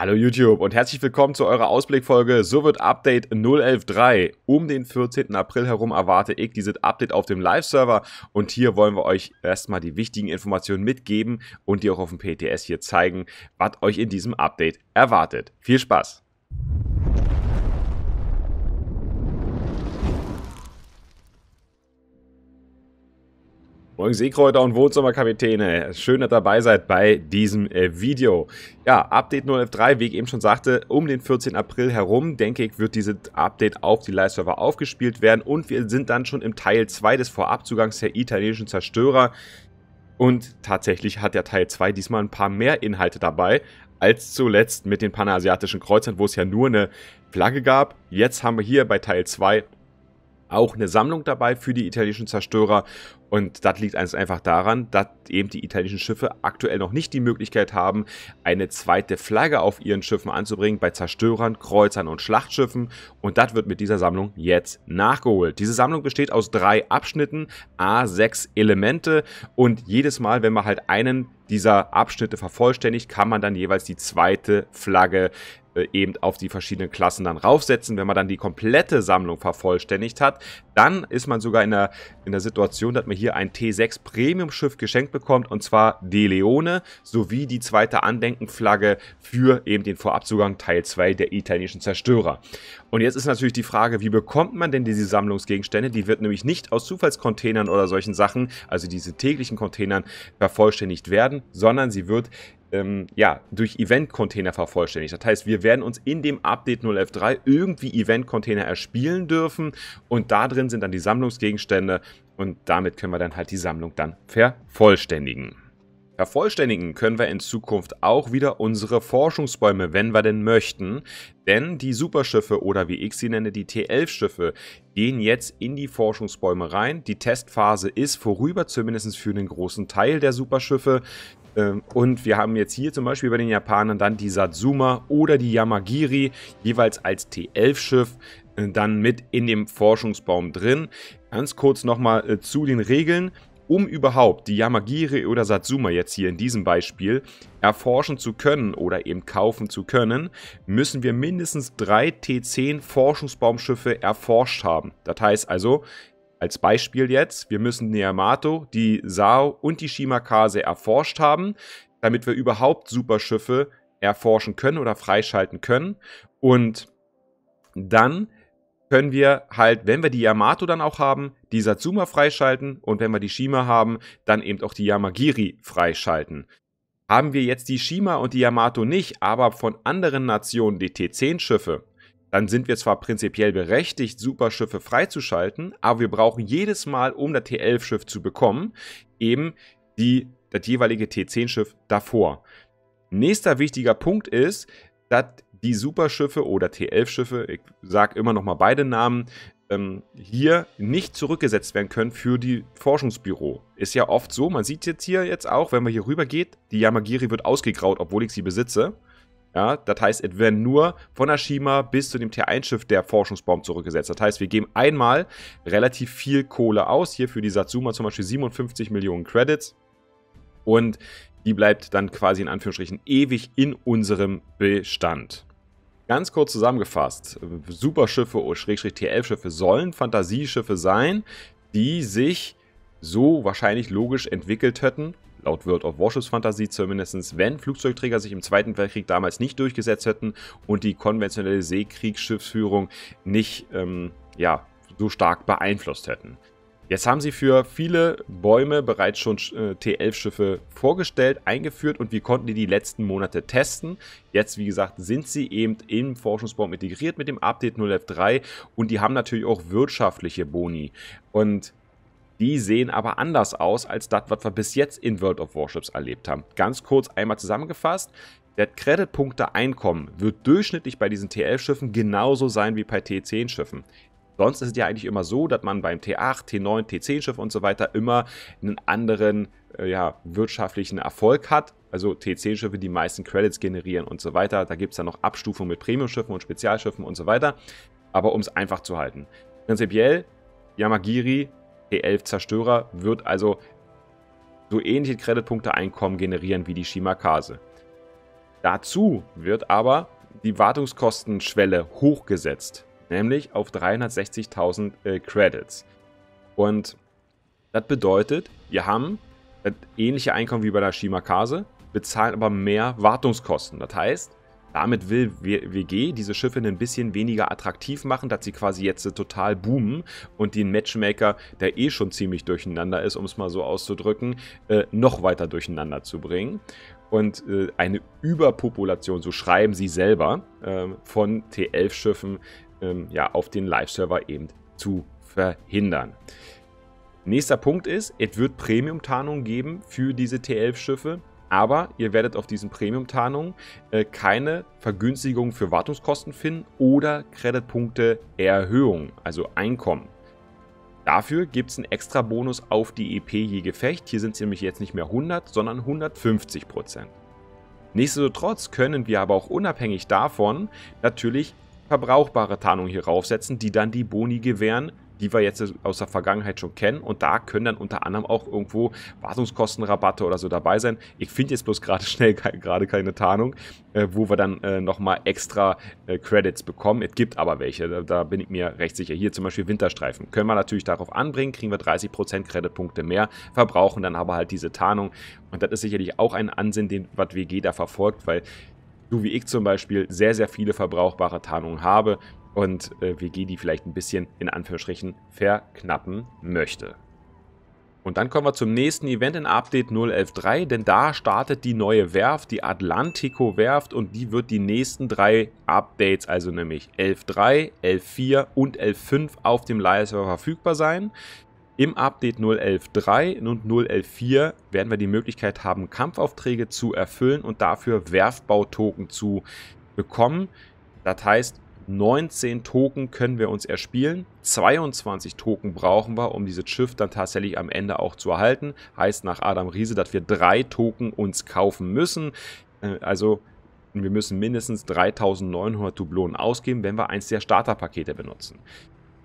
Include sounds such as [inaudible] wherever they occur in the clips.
Hallo YouTube und herzlich willkommen zu eurer Ausblickfolge. So wird Update 0113. Um den 14. April herum erwarte ich dieses Update auf dem Live-Server und hier wollen wir euch erstmal die wichtigen Informationen mitgeben und die auch auf dem PTS hier zeigen, was euch in diesem Update erwartet. Viel Spaß! Moin Seekräuter und Wohnzimmerkapitäne. Schön, dass ihr dabei seid bei diesem äh, Video. Ja, Update 0F3, wie ich eben schon sagte, um den 14. April herum, denke ich, wird dieses Update auf die Live-Server aufgespielt werden. Und wir sind dann schon im Teil 2 des Vorabzugangs der italienischen Zerstörer. Und tatsächlich hat der Teil 2 diesmal ein paar mehr Inhalte dabei, als zuletzt mit den panasiatischen Kreuzern, wo es ja nur eine Flagge gab. Jetzt haben wir hier bei Teil 2 auch eine Sammlung dabei für die italienischen Zerstörer. Und das liegt einfach daran, dass eben die italienischen Schiffe aktuell noch nicht die Möglichkeit haben, eine zweite Flagge auf ihren Schiffen anzubringen bei Zerstörern, Kreuzern und Schlachtschiffen. Und das wird mit dieser Sammlung jetzt nachgeholt. Diese Sammlung besteht aus drei Abschnitten, a sechs Elemente. Und jedes Mal, wenn man halt einen dieser Abschnitte vervollständigt, kann man dann jeweils die zweite Flagge äh, eben auf die verschiedenen Klassen dann raufsetzen. Wenn man dann die komplette Sammlung vervollständigt hat, dann ist man sogar in der, in der Situation, dass man hier ein T6 Premium-Schiff geschenkt bekommt, und zwar die Leone, sowie die zweite Andenkenflagge für eben den Vorabzugang Teil 2 der italienischen Zerstörer. Und jetzt ist natürlich die Frage, wie bekommt man denn diese Sammlungsgegenstände? Die wird nämlich nicht aus Zufallscontainern oder solchen Sachen, also diese täglichen Containern, vervollständigt werden, sondern sie wird ähm, ja, durch Event-Container vervollständigt. Das heißt, wir werden uns in dem Update 0F3 irgendwie Event-Container erspielen dürfen und da drin sind dann die Sammlungsgegenstände und damit können wir dann halt die Sammlung dann vervollständigen. Vervollständigen können wir in Zukunft auch wieder unsere Forschungsbäume, wenn wir denn möchten. Denn die Superschiffe oder wie ich sie nenne, die T11-Schiffe, gehen jetzt in die Forschungsbäume rein. Die Testphase ist vorüber, zumindest für einen großen Teil der Superschiffe. Ähm, und wir haben jetzt hier zum Beispiel bei den Japanern dann die Satsuma oder die Yamagiri, jeweils als T11-Schiff, äh, dann mit in dem Forschungsbaum drin. Ganz kurz nochmal äh, zu den Regeln um überhaupt die Yamagiri oder Satsuma jetzt hier in diesem Beispiel erforschen zu können oder eben kaufen zu können, müssen wir mindestens drei T10 Forschungsbaumschiffe erforscht haben. Das heißt also, als Beispiel jetzt, wir müssen Neamato, die Sao und die Shimakase erforscht haben, damit wir überhaupt Superschiffe erforschen können oder freischalten können. Und dann können wir halt, wenn wir die Yamato dann auch haben, die Satsuma freischalten und wenn wir die Shima haben, dann eben auch die Yamagiri freischalten. Haben wir jetzt die Shima und die Yamato nicht, aber von anderen Nationen die T10-Schiffe, dann sind wir zwar prinzipiell berechtigt, Superschiffe freizuschalten, aber wir brauchen jedes Mal, um das T11-Schiff zu bekommen, eben die, das jeweilige T10-Schiff davor. Nächster wichtiger Punkt ist, dass die Superschiffe oder T11-Schiffe, ich sage immer noch mal beide Namen, ähm, hier nicht zurückgesetzt werden können für die Forschungsbüro. Ist ja oft so, man sieht jetzt hier jetzt auch, wenn man hier rüber geht, die Yamagiri wird ausgegraut, obwohl ich sie besitze. Ja, das heißt, es werden nur von Ashima bis zu dem T1-Schiff der Forschungsbaum zurückgesetzt. Das heißt, wir geben einmal relativ viel Kohle aus. Hier für die Satsuma zum Beispiel 57 Millionen Credits. Und die bleibt dann quasi in Anführungsstrichen ewig in unserem Bestand. Ganz kurz zusammengefasst, Superschiffe oder T11-Schiffe sollen Fantasieschiffe sein, die sich so wahrscheinlich logisch entwickelt hätten, laut World of Warships Fantasie zumindest, wenn Flugzeugträger sich im Zweiten Weltkrieg damals nicht durchgesetzt hätten und die konventionelle Seekriegsschiffsführung nicht ähm, ja, so stark beeinflusst hätten. Jetzt haben sie für viele Bäume bereits schon äh, T11-Schiffe vorgestellt, eingeführt und wir konnten die die letzten Monate testen. Jetzt, wie gesagt, sind sie eben im Forschungsbaum integriert mit dem Update 0F3 und die haben natürlich auch wirtschaftliche Boni. Und die sehen aber anders aus als das, was wir bis jetzt in World of Warships erlebt haben. Ganz kurz einmal zusammengefasst. Der Creditpunkte Einkommen wird durchschnittlich bei diesen TL-Schiffen genauso sein wie bei T10-Schiffen. Sonst ist es ja eigentlich immer so, dass man beim T8, T9, T10-Schiff und so weiter immer einen anderen äh, ja, wirtschaftlichen Erfolg hat. Also T10-Schiffe, die meisten Credits generieren und so weiter. Da gibt es dann noch Abstufungen mit Premium-Schiffen und Spezialschiffen und so weiter. Aber um es einfach zu halten. Prinzipiell, Yamagiri, T11 Zerstörer, wird also so ähnliche Creditpunkte Einkommen generieren wie die Shimakase. Dazu wird aber die Wartungskostenschwelle hochgesetzt nämlich auf 360.000 äh, Credits. Und das bedeutet, wir haben das ähnliche Einkommen wie bei der Shimakase, bezahlen aber mehr Wartungskosten. Das heißt, damit will WG diese Schiffe ein bisschen weniger attraktiv machen, dass sie quasi jetzt total boomen und den Matchmaker, der eh schon ziemlich durcheinander ist, um es mal so auszudrücken, äh, noch weiter durcheinander zu bringen. Und äh, eine Überpopulation, so schreiben sie selber, äh, von T11-Schiffen ähm, ja, auf den Live-Server eben zu verhindern. Nächster Punkt ist, es wird Premium-Tarnung geben für diese T11-Schiffe, aber ihr werdet auf diesen Premium-Tarnungen äh, keine Vergünstigung für Wartungskosten finden oder Kreditpunkte Erhöhung, also Einkommen. Dafür gibt es einen extra Bonus auf die EP je Gefecht. Hier sind es nämlich jetzt nicht mehr 100, sondern 150 Prozent. Nichtsdestotrotz können wir aber auch unabhängig davon natürlich verbrauchbare Tarnung hier raufsetzen, die dann die Boni gewähren, die wir jetzt aus der Vergangenheit schon kennen. Und da können dann unter anderem auch irgendwo Wartungskostenrabatte oder so dabei sein. Ich finde jetzt bloß gerade [laughs] schnell gerade keine Tarnung, äh, wo wir dann äh, nochmal extra äh, Credits bekommen. Es gibt aber welche, da, da, bin ich mir recht sicher. Hier zum Beispiel Winterstreifen. Können wir natürlich darauf anbringen, kriegen wir 30% Creditpunkte mehr, verbrauchen dann aber halt diese Tarnung. Und das ist sicherlich auch ein Ansinn, den was WG da verfolgt, weil so wie ich zum Beispiel, sehr, sehr viele verbrauchbare Tarnungen habe und äh, WG die vielleicht ein bisschen in Anführungsstrichen verknappen möchte. Und dann kommen wir zum nächsten Event in Update 0.11.3, denn da startet die neue Werft, die Atlantico Werft und die wird die nächsten drei Updates, also nämlich 11.3, 11.4 und 11.5 auf dem Live-Server verfügbar sein. Im Update 0.11.3 und 0.11.4 werden wir die Möglichkeit haben, Kampfaufträge zu erfüllen und dafür Werfbautoken zu bekommen. Das heißt, 19 Token können wir uns erspielen. 22 Token brauchen wir, um dieses Schiff dann tatsächlich am Ende auch zu erhalten. Heißt nach Adam Riese, dass wir drei Token uns kaufen müssen. Äh, also wir müssen mindestens 3900 Dublonen ausgeben, wenn wir eins der Starterpakete benutzen.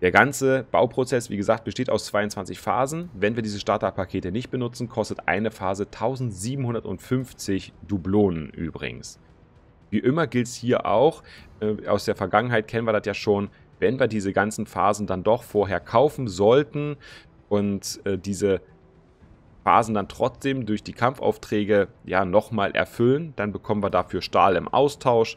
Der ganze Bauprozess, wie gesagt, besteht aus 22 Phasen. Wenn wir diese Starterpakete nicht benutzen, kostet eine Phase 1750 Dublonen übrigens. Wie immer gilt es hier auch, äh, aus der Vergangenheit kennen wir das ja schon, wenn wir diese ganzen Phasen dann doch vorher kaufen sollten und äh, diese Phasen dann trotzdem durch die Kampfaufträge ja nochmal erfüllen, dann bekommen wir dafür Stahl im Austausch.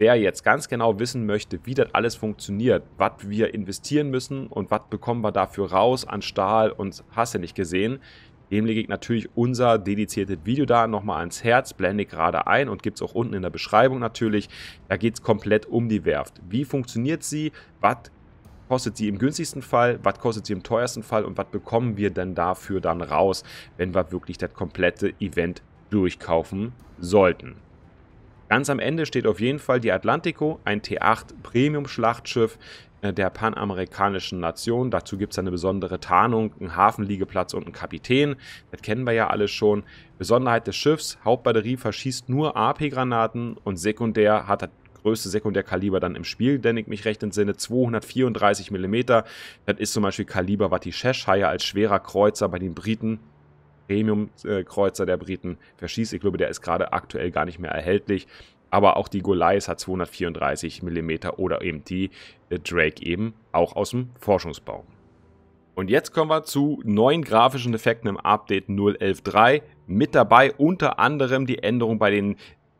Wer jetzt ganz genau wissen möchte, wie das alles funktioniert, was wir investieren müssen und was bekommen wir dafür raus an Stahl und hast du nicht gesehen, dem lege ich natürlich unser dediziertes Video da nochmal ans Herz, blende ich gerade ein und gibt es auch unten in der Beschreibung natürlich. Da geht es komplett um die Werft. Wie funktioniert sie? Was kostet sie im günstigsten Fall, was kostet sie im teuersten Fall und was bekommen wir denn dafür dann raus, wenn wir wirklich das komplette Event durchkaufen sollten. Ganz am Ende steht auf jeden Fall die Atlantico, ein T8 Premium-Schlachtschiff äh, der panamerikanischen Nation. Dazu gibt es eine besondere Tarnung, einen Hafenliegeplatz und einen Kapitän. Das kennen wir ja alle schon. Besonderheit des Schiffs, Hauptbatterie verschießt nur AP-Granaten und sekundär hat das größte Sekundärkaliber dann im Spiel, wenn ich mich recht entsinne, 234 mm. Das ist zum Beispiel Kaliber, was die Cheshire als schwerer Kreuzer bei den Briten Premium-Kreuzer der Briten verschießt. Ich glaube, der ist gerade aktuell gar nicht mehr erhältlich. Aber auch die Goliath hat 234 mm oder eben die äh, Drake eben auch aus dem Forschungsbau. Und jetzt kommen wir zu neuen grafischen Effekten im Update 0.11.3. Mit dabei unter anderem die Änderung bei den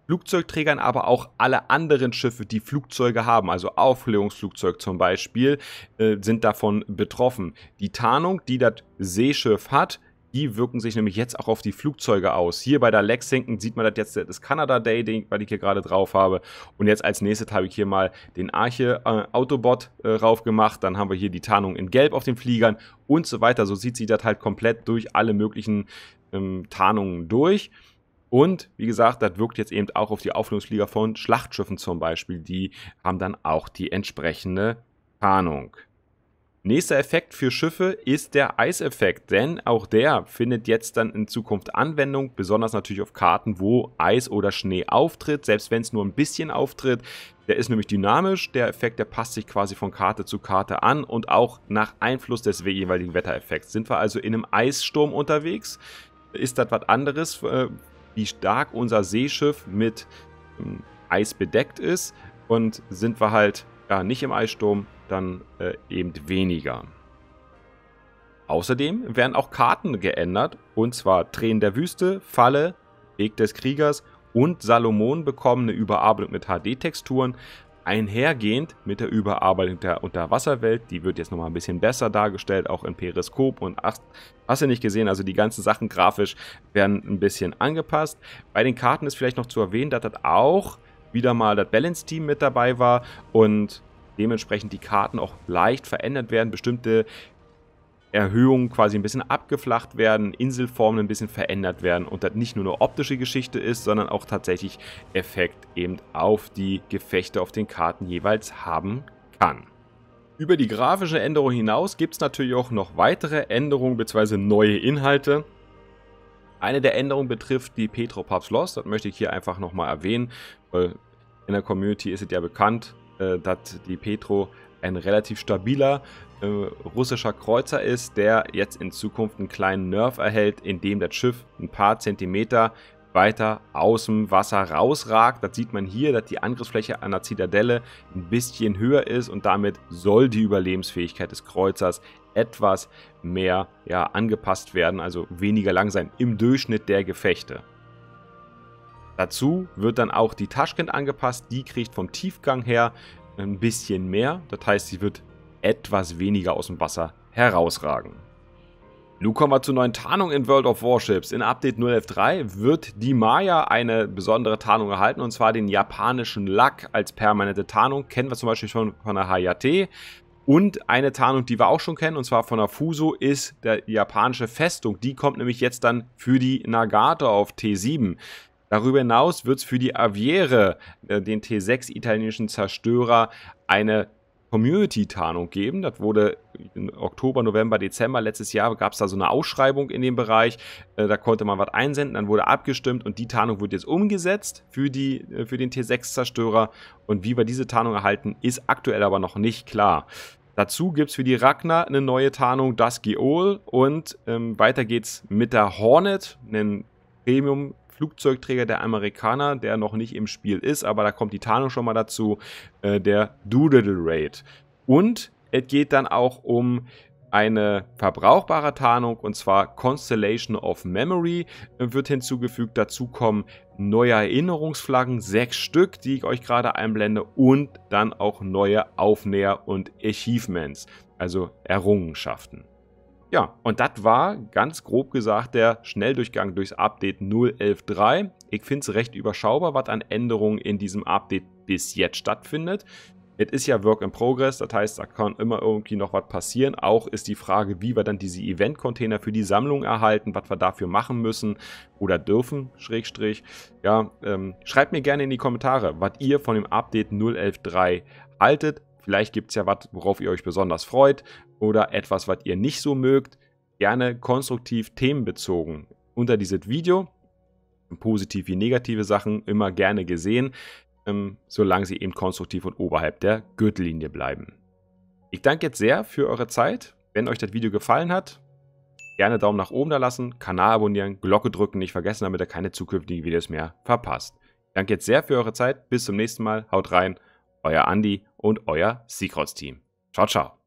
Flugzeugträgern, aber auch alle anderen Schiffe, die Flugzeuge haben, also Aufklärungsflugzeug zum Beispiel, äh, sind davon betroffen. Die Tarnung, die das Seeschiff hat, die wirken sich nämlich jetzt auch auf die Flugzeuge aus. Hier bei der Lexington sieht man das jetzt äh, das Canada Day, den, weil ich hier gerade drauf habe. Und jetzt als nächstes habe ich hier mal den Arche äh, Autobot äh, rauf gemacht. Dann haben wir hier die Tarnung in Gelb auf den Fliegern und so weiter. So sieht sie das halt komplett durch alle möglichen ähm, Tarnungen durch. Und wie gesagt, das wirkt jetzt eben auch auf die Auflösungsflieger von Schlachtschiffen zum Beispiel. Die haben dann auch die entsprechende Tarnung. Nächster Effekt für Schiffe ist der Eiseffekt, denn auch der findet jetzt dann in Zukunft Anwendung, besonders natürlich auf Karten, wo Eis oder Schnee auftritt, selbst wenn es nur ein bisschen auftritt. Der ist nämlich dynamisch, der Effekt, der passt sich quasi von Karte zu Karte an und auch nach Einfluss des jeweiligen Wettereffekts. Sind wir also in einem Eissturm unterwegs, ist das was anderes, äh, wie stark unser Seeschiff mit ähm, Eis bedeckt ist und sind wir halt ja, nicht im Eissturm, dann äh, eben weniger. Außerdem werden auch Karten geändert, und zwar Tränen der Wüste, Falle, Weg des Kriegers und Salomon bekommen eine Überarbeitung mit HD-Texturen, einhergehend mit der Überarbeitung der Unterwasserwelt. Die wird jetzt nochmal ein bisschen besser dargestellt, auch in Periskop und Ast. Hast du nicht gesehen? Also die ganzen Sachen grafisch werden ein bisschen angepasst. Bei den Karten ist vielleicht noch zu erwähnen, dass das auch wieder mal das Balance-Team mit dabei war und dementsprechend die Karten auch leicht verändert werden, bestimmte Erhöhungen quasi ein bisschen abgeflacht werden, Inselformen ein bisschen verändert werden und das nicht nur eine optische Geschichte ist, sondern auch tatsächlich Effekt eben auf die Gefechte auf den Karten jeweils haben kann. Über die grafische Änderung hinaus gibt es natürlich auch noch weitere Änderungen bzw. neue Inhalte. Eine der Änderungen betrifft die Petropavs Lost, das möchte ich hier einfach nochmal erwähnen, weil in der Community ist es ja bekannt, äh, dass die Petro ein relativ stabiler äh, russischer Kreuzer ist, der jetzt in Zukunft einen kleinen Nerv erhält, indem das Schiff ein paar Zentimeter weiter aus dem Wasser rausragt. Das sieht man hier, dass die Angriffsfläche an der Zitadelle ein bisschen höher ist und damit soll die Überlebensfähigkeit des Kreuzers etwas mehr ja, angepasst werden, also weniger lang sein im Durchschnitt der Gefechte. Dazu wird dann auch die Taschkent angepasst. Die kriegt vom Tiefgang her ein bisschen mehr. Das heißt, sie wird etwas weniger aus dem Wasser herausragen. Nun kommen wir zur neuen Tarnung in World of Warships. In Update 0F3 wird die Maya eine besondere Tarnung erhalten, und zwar den japanischen Lack als permanente Tarnung. Kennen wir zum Beispiel schon von der Hayate. Und eine Tarnung, die wir auch schon kennen, und zwar von der Fuso, ist der japanische Festung. Die kommt nämlich jetzt dann für die Nagata auf T7. Darüber hinaus wird es für die Aviere, äh, den T6 italienischen Zerstörer, eine Community-Tarnung geben. Das wurde im Oktober, November, Dezember letztes Jahr gab es da so eine Ausschreibung in dem Bereich. Äh, da konnte man was einsenden, dann wurde abgestimmt und die Tarnung wird jetzt umgesetzt für, die, äh, für den T6-Zerstörer. Und wie wir diese Tarnung erhalten, ist aktuell aber noch nicht klar. Dazu gibt es für die Ragnar eine neue Tarnung, das Geol. Und ähm, weiter geht's mit der Hornet, einen Premium Flugzeugträger der Amerikaner, der noch nicht im Spiel ist, aber da kommt die Tarnung schon mal dazu, äh, der Doodle Raid. Und es geht dann auch um eine verbrauchbare Tarnung und zwar Constellation of Memory äh, wird hinzugefügt. Dazu kommen neue Erinnerungsflaggen, sechs Stück, die ich euch gerade einblende und dann auch neue Aufnäher und Achievements, also Errungenschaften. Ja, und das war ganz grob gesagt der Schnelldurchgang durchs Update 0.11.3. Ich finde es recht überschaubar, was an Änderungen in diesem Update bis jetzt stattfindet. Es ist ja Work in Progress, das heißt, da kann immer irgendwie noch was passieren. Auch ist die Frage, wie wir dann diese Event-Container für die Sammlung erhalten, was wir dafür machen müssen oder dürfen, Schrägstrich. Ja, ähm, schreibt mir gerne in die Kommentare, was ihr von dem Update 0.11.3 haltet. Vielleicht gibt es ja was, worauf ihr euch besonders freut oder etwas, was ihr nicht so mögt. Gerne konstruktiv themenbezogen unter dieses Video. Positiv wie negative Sachen immer gerne gesehen, ähm, solange sie eben konstruktiv und oberhalb der Gürtellinie bleiben. Ich danke jetzt sehr für eure Zeit. Wenn euch das Video gefallen hat, gerne Daumen nach oben da lassen, Kanal abonnieren, Glocke drücken, nicht vergessen, damit ihr keine zukünftigen Videos mehr verpasst. Ich danke jetzt sehr für eure Zeit. Bis zum nächsten Mal. Haut rein euer Andi und euer Seacross-Team. Ciao, ciao.